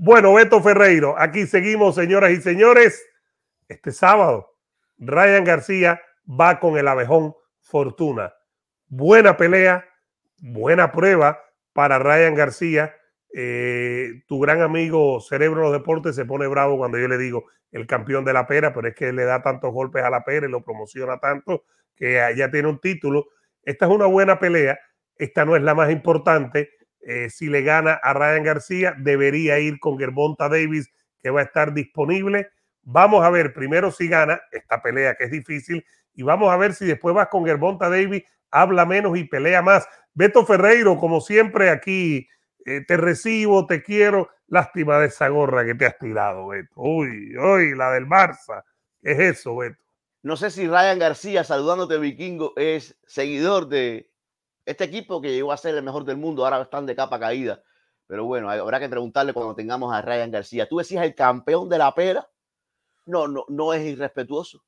Bueno, Beto Ferreiro, aquí seguimos, señoras y señores. Este sábado, Ryan García va con el abejón Fortuna. Buena pelea, buena prueba para Ryan García. Eh, tu gran amigo Cerebro de los Deportes se pone bravo cuando yo le digo el campeón de la pera, pero es que le da tantos golpes a la pera y lo promociona tanto que ya tiene un título. Esta es una buena pelea, esta no es la más importante eh, si le gana a Ryan García, debería ir con Gervonta Davis, que va a estar disponible. Vamos a ver primero si gana esta pelea, que es difícil, y vamos a ver si después vas con Gervonta Davis, habla menos y pelea más. Beto Ferreiro, como siempre, aquí eh, te recibo, te quiero. Lástima de esa gorra que te has tirado, Beto. Uy, uy, la del Barça. es eso, Beto? No sé si Ryan García, saludándote, vikingo, es seguidor de este equipo que llegó a ser el mejor del mundo, ahora están de capa caída. Pero bueno, habrá que preguntarle cuando tengamos a Ryan García. ¿Tú decías el campeón de la pera? No, no, no es irrespetuoso.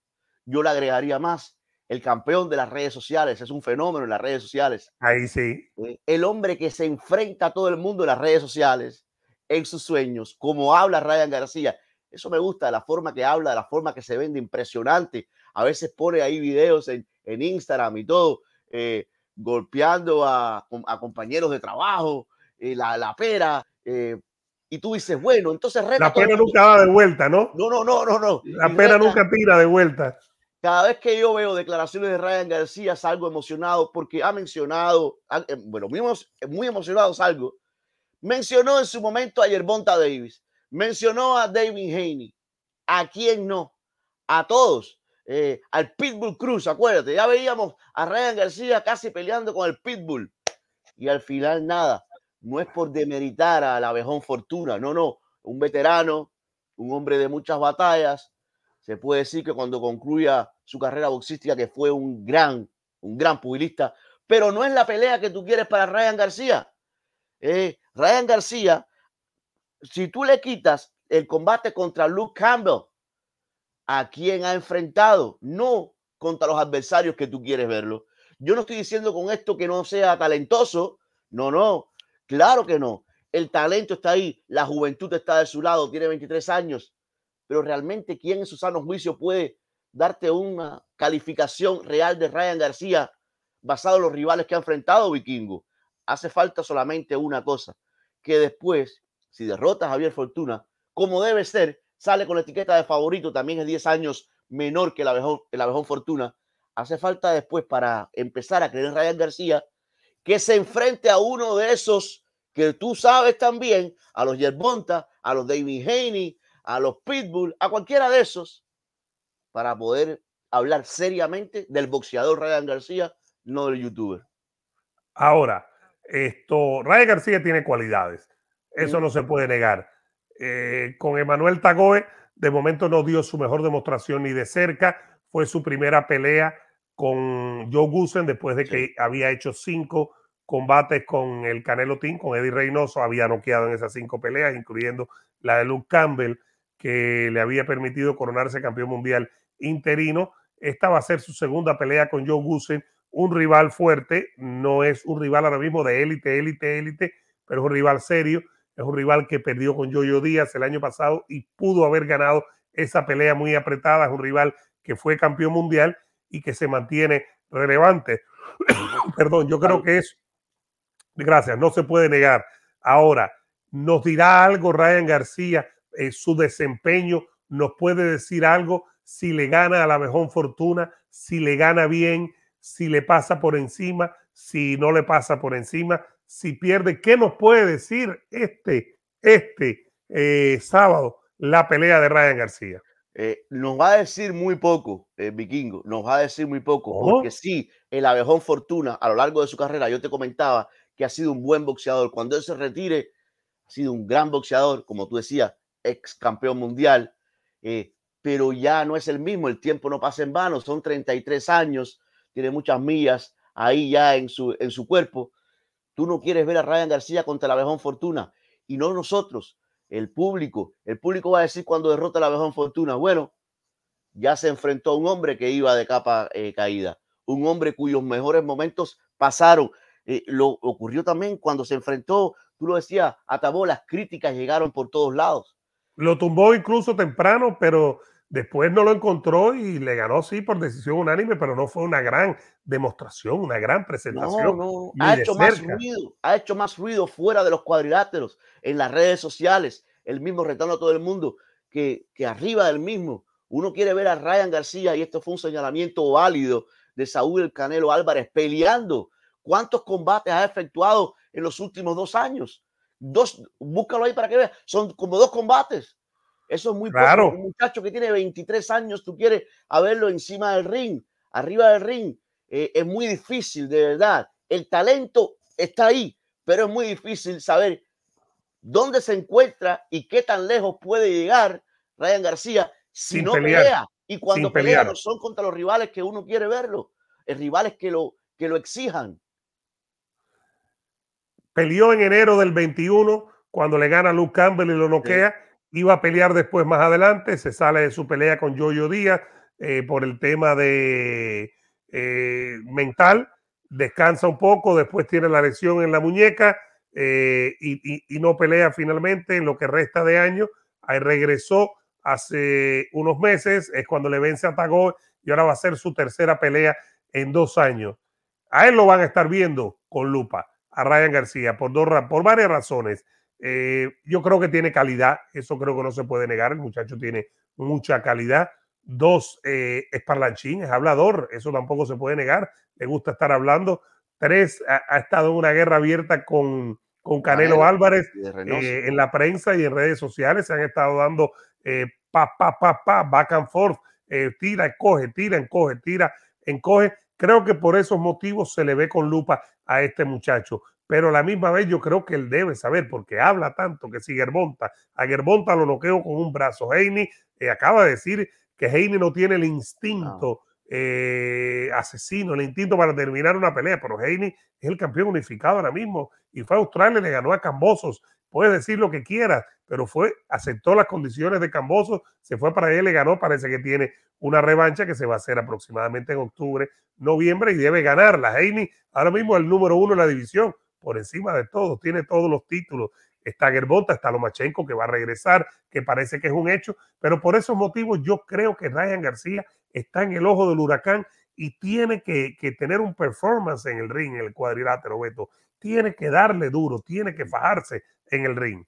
Yo le agregaría más. El campeón de las redes sociales es un fenómeno en las redes sociales. Ahí sí. Eh, el hombre que se enfrenta a todo el mundo en las redes sociales, en sus sueños, como habla Ryan García. Eso me gusta, la forma que habla, la forma que se vende, impresionante. A veces pone ahí videos en, en Instagram y todo. Eh, golpeando a, compañeros de trabajo, eh, la, pera. Eh, y tú dices, bueno, entonces La pera nunca va de vuelta, ¿no? No, no, no, no, no. La pera nunca tira de vuelta. Cada vez que yo veo declaraciones de Ryan García salgo emocionado porque ha mencionado, eh, bueno, muy emocionado salgo. Mencionó en su momento a Yerbonta Davis, mencionó a David Haney. ¿A quién no? A todos. Eh, al Pitbull Cruz, acuérdate, ya veíamos a Ryan García casi peleando con el Pitbull y al final nada, no es por demeritar al abejón Fortuna, no, no, un veterano, un hombre de muchas batallas, se puede decir que cuando concluya su carrera boxística que fue un gran, un gran pugilista, pero no es la pelea que tú quieres para Ryan García. Eh, Ryan García, si tú le quitas el combate contra Luke Campbell, a quién ha enfrentado, no contra los adversarios que tú quieres verlo. Yo no estoy diciendo con esto que no sea talentoso, no, no, claro que no. El talento está ahí, la juventud está de su lado, tiene 23 años, pero realmente quién en su sano juicio puede darte una calificación real de Ryan García basado en los rivales que ha enfrentado Vikingo. Hace falta solamente una cosa, que después, si derrotas a Javier Fortuna, como debe ser, sale con la etiqueta de favorito, también es 10 años menor que el abejón, Fortuna. Hace falta después para empezar a creer en Ryan García que se enfrente a uno de esos que tú sabes también, a los Yerbonta, a los David Haney, a los Pitbull, a cualquiera de esos, para poder hablar seriamente del boxeador Ryan García, no del youtuber. Ahora, esto, Ryan García tiene cualidades, eso no se puede negar. Eh, con Emanuel Tagoe, de momento no dio su mejor demostración ni de cerca. Fue su primera pelea con Joe Gusen después de que había hecho cinco combates con el Canelo Team, con Eddie Reynoso. Había noqueado en esas cinco peleas, incluyendo la de Luke Campbell, que le había permitido coronarse campeón mundial interino. Esta va a ser su segunda pelea con Joe Gusen, un rival fuerte, no es un rival ahora mismo de élite, élite, élite, pero es un rival serio es un rival que perdió con Jojo Díaz el año pasado y pudo haber ganado esa pelea muy apretada. Es un rival que fue campeón mundial y que se mantiene relevante. Perdón, yo creo que es. Gracias, no se puede negar. Ahora, ¿nos dirá algo Ryan García? Eh, ¿Su desempeño nos puede decir algo? Si le gana a la mejor fortuna, si le gana bien, si le pasa por encima, si no le pasa por encima, si pierde. ¿Qué nos puede decir este, este eh, sábado la pelea de Ryan García? Eh, nos va a decir muy poco, eh, Vikingo, nos va a decir muy poco, oh. porque sí, el abejón Fortuna a lo largo de su carrera, yo te comentaba que ha sido un buen boxeador. Cuando él se retire, ha sido un gran boxeador, como tú decías, ex campeón mundial, pero ya no es el mismo, el tiempo no pasa en vano, son 33 años, tiene muchas millas ahí ya en su, en su cuerpo, Tú no quieres ver a Ryan García contra la Abejón Fortuna y no nosotros, el público. El público va a decir cuando derrota la Abejón Fortuna, bueno, ya se enfrentó a un hombre que iba de capa eh, caída, un hombre cuyos mejores momentos pasaron. Eh, lo ocurrió también cuando se enfrentó, tú lo decías, atabó las críticas llegaron por todos lados. Lo tumbó incluso temprano, pero Después no lo encontró y le ganó, sí, por decisión unánime, pero no fue una gran demostración, una gran presentación. No, no. Ha hecho, más ruido, ha hecho más ruido fuera de los cuadriláteros, en las redes sociales, el mismo retando a todo el mundo, que, arriba del mismo. Uno quiere ver a Ryan García, y esto fue un señalamiento válido de Saúl Canelo Álvarez, peleando. ¿Cuántos combates ha efectuado en los últimos dos años? Dos, búscalo ahí para que veas. Son como dos combates eso es muy claro. Un muchacho que tiene 23 años, tú quieres verlo encima del ring, arriba del ring. Eh, es muy difícil, de verdad. El talento está ahí, pero es muy difícil saber dónde se encuentra y qué tan lejos puede llegar Ryan García si no pelea. Y cuando pelea son contra los rivales que uno quiere verlo, es eh, rivales que lo, que lo exijan. Peleó en enero del 21 cuando le gana Luke Campbell y lo noquea iba a pelear después más adelante, se sale de su pelea con Yoyo Díaz eh, por el tema de eh, mental, descansa un poco, después tiene la lesión en la muñeca eh, y, no pelea finalmente en lo que resta de año. Ahí regresó hace unos meses, es cuando le vence a Tagó y ahora va a ser su tercera pelea en dos años. A él lo van a estar viendo con lupa, a Ryan García, por, dos, por varias razones. Eh, yo creo que tiene calidad, eso creo que no se puede negar, el muchacho tiene mucha calidad. Dos, eh, es parlanchín, es hablador, eso tampoco se puede negar, le gusta estar hablando. Tres, ha, estado en una guerra abierta con, con Canelo Álvarez eh, en la prensa y en redes sociales, se han estado dando pa, pa, pa, pa, back and forth, tira, coge, tira, encoge, tira, encoge. Creo que por esos motivos se le ve con lupa a este muchacho. Pero a la misma vez yo creo que él debe saber, porque habla tanto que si Germonta, a Germonta lo noqueo con un brazo. Heini eh, acaba de decir que Heini no tiene el ah. instinto eh, asesino, el intento para terminar una pelea, pero Heini es el campeón unificado ahora mismo y fue a Australia, le ganó a Cambosos. Puedes decir lo que quieras, pero fue, aceptó las condiciones de Cambosos, se fue para él, le ganó. Parece que tiene una revancha que se va a hacer aproximadamente en octubre, noviembre y debe ganarla. Haney ahora mismo es el número uno en la división, por encima de todos, tiene todos los títulos, Está Gerbota, está Lomachenko que va a regresar, que parece que es un hecho, pero por esos motivos yo creo que Ryan García está en el ojo del huracán y tiene que, que tener un performance en el ring, en el cuadrilátero, Beto. Tiene que darle duro, tiene que fajarse en el ring.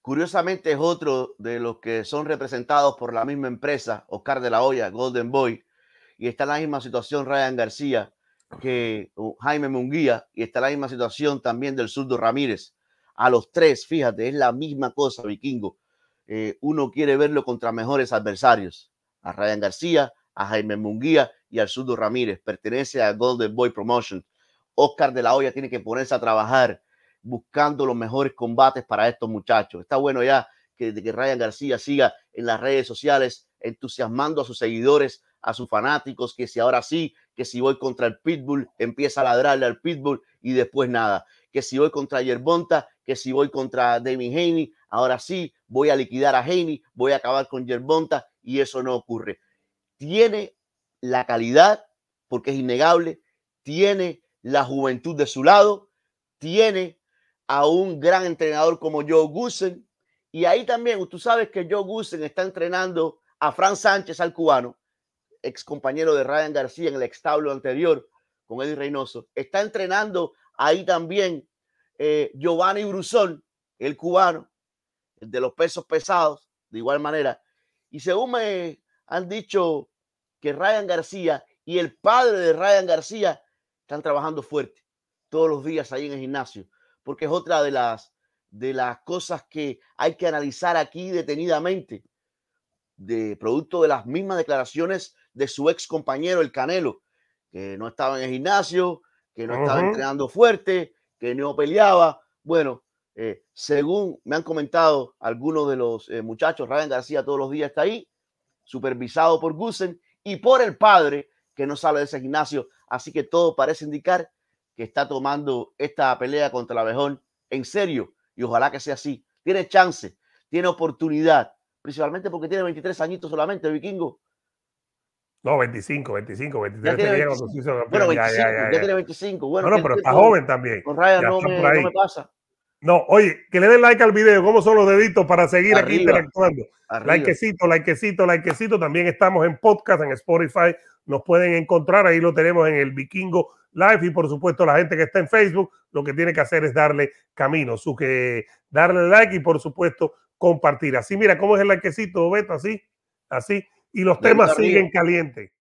Curiosamente es otro de los que son representados por la misma empresa, Oscar de la Hoya, Golden Boy, y está en la misma situación Ryan García que Jaime Munguía, y está en la misma situación también del surdo Ramírez a los tres, fíjate, es la misma cosa, vikingo. Eh, uno quiere verlo contra mejores adversarios, a Ryan García, a Jaime Munguía y al Sudo Ramírez. Pertenece a Golden Boy Promotion. Oscar de la Hoya tiene que ponerse a trabajar buscando los mejores combates para estos muchachos. Está bueno ya que, que Ryan García siga en las redes sociales entusiasmando a sus seguidores, a sus fanáticos, que si ahora sí, que si voy contra el Pitbull, empieza a ladrarle al Pitbull y después nada que si voy contra Yerbonta, que si voy contra Demi Haney, ahora sí voy a liquidar a Haney, voy a acabar con Yerbonta y eso no ocurre. Tiene la calidad, porque es innegable, tiene la juventud de su lado, tiene a un gran entrenador como Joe Gusen. Y ahí también, tú sabes que Joe Gusen está entrenando a Fran Sánchez, al cubano, ex compañero de Ryan García en el establo anterior con Eddie Reynoso. Está entrenando ahí también eh, Giovanni bruzón el cubano, de los pesos pesados, de igual manera. Y según me han dicho que Ryan García y el padre de Ryan García están trabajando fuerte todos los días ahí en el gimnasio, porque es otra de las, de las cosas que hay que analizar aquí detenidamente, de producto de las mismas declaraciones de su ex compañero, el Canelo, que no estaba en el gimnasio, que no estaba entrenando fuerte, que no peleaba. Bueno, eh, según me han comentado algunos de los eh, muchachos, Raven García todos los días está ahí, supervisado por Gusen y por el padre que no sale de ese gimnasio. Así que todo parece indicar que está tomando esta pelea contra el abejón en serio y ojalá que sea así. Tiene chance, tiene oportunidad, principalmente porque tiene 23 añitos solamente, vikingo. No, 25, 25, 23 25, ya, tiene 25. Bueno, pero está joven también. Con Ryan no me, pasa. No, oye, que le den like al video. ¿Cómo son los deditos para seguir aquí interactuando? Likecito, likecito, likecito. También estamos en podcast, en Spotify. Nos pueden encontrar. Ahí lo tenemos en el Vikingo Live. Y por supuesto, la gente que está en Facebook, lo que tiene que hacer es darle camino. Su que darle like y por supuesto compartir. Así, mira, ¿cómo es el likecito, Beto? Así, así y los temas siguen calientes.